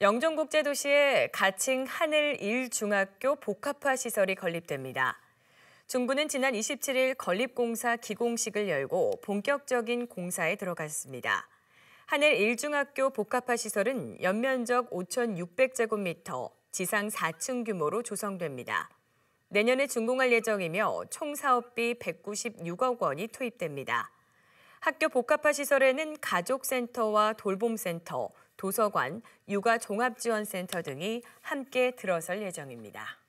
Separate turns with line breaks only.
영종국제도시에 가칭 하늘 1중학교 복합화 시설이 건립됩니다. 중부는 지난 27일 건립공사 기공식을 열고 본격적인 공사에 들어갔습니다. 하늘 1중학교 복합화 시설은 연면적 5,600제곱미터, 지상 4층 규모로 조성됩니다. 내년에 준공할 예정이며 총 사업비 196억 원이 투입됩니다. 학교 복합화 시설에는 가족센터와 돌봄센터, 도서관, 육아종합지원센터 등이 함께 들어설 예정입니다.